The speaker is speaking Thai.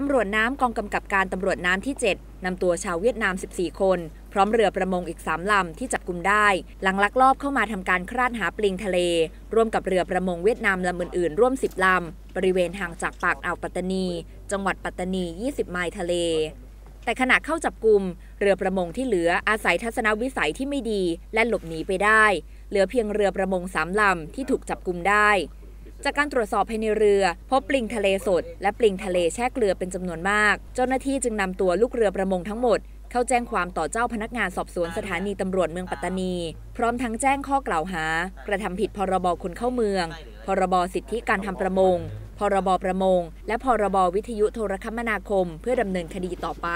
ตำรวจน้ำกองกำกับการตำรวจน้ำที่ 7 นำตัวชาวเวียดนาม 14 คน พร้อมเรือประมงอีก 3 ลำที่จับกลุ่มได้หลังลักลอบเข้ามาทำการคลาดหาปลิงทะเล ร่วมกับเรือประมงเวียดนามลำอื่นๆร่วม10ลำบริเวณห่างจากปากอ่าวปัตตานี จังหวัดปัตตานี 20 ไมล์ทะเล แต่ขณะเข้าจับกลุ่มเรือประมงที่เหลืออาศัยทัศนวิสัยที่ไม่ดี และหลบหนีไปได้ เหลือเพียงเรือประมงสามลำที่ถูกจับกลุ่มได้จากการตรวจสอบภายในเรือ พบปลิงทะเลสด และปลิงทะเลแช่เกลือเป็นจำนวนมาก เจ้าหน้าที่จึงนำตัวลูกเรือประมงทั้งหมดเข้าแจ้งความต่อเจ้าพนักงานสอบสวนสถานีตำรวจเมืองปัตตานี พร้อมทั้งแจ้งข้อกล่าวหา กระทำผิด พรบคนเข้าเมือง พรบสิทธิการทำประมงพรบประมงและพรบวิทยุโทรคมนาคม เพื่อดำเนินคดีต่อไป